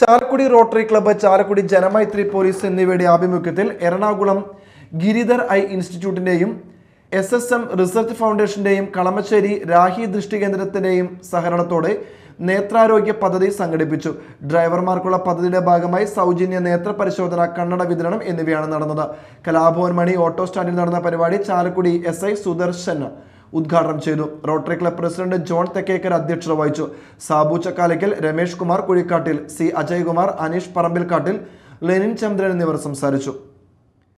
Chalakudy rotary club Chalakudy Janamaithri police എന്നിവയുടെ ആഭിമുഖ്യത്തിൽ Ernakulam Giridhar eye ഇൻസ്റ്റിറ്റ്യൂട്ടിന്റെയും എസ് എസ് എം റിസർച്ച് ഫൗണ്ടേഷന്റെയും കളമശ്ശേരി രാഹി ദൃഷ്ടി കേന്ദ്രത്തിന്റെയും സഹകരണത്തോടെ നേത്രാരോഗ്യ പദ്ധതി സംഘടിപ്പിച്ചു ഡ്രൈവർമാർക്കുള്ള പദ്ധതിയുടെ ഭാഗമായി സൗജന്യ നേത്ര പരിശോധന കണ്ണട വിതരണം എന്നിവയാണ് നടന്നത് കലാഭവൻ മണി ഓട്ടോ സ്റ്റാൻഡിൽ നടന്ന പരിപാടി ചാലക്കുടി എസ് ഐ സുദർശൻ ഉദ്ഘാടനം ചെയ്തു rotary club president John Thekkekara അധ്യക്ഷത വഹിച്ചു സാബു ചക്കാലയ്ക്കൽ രമേഷ് കുമാർ കുഴിക്കാട്ടിൽ സി അജയ്കുമാർ അനീഷ് പറമ്പിൽക്കാട്ടിൽ ലെനിൻ ചന്ദ്രൻ എന്നിവർ സംസാരിച്ചു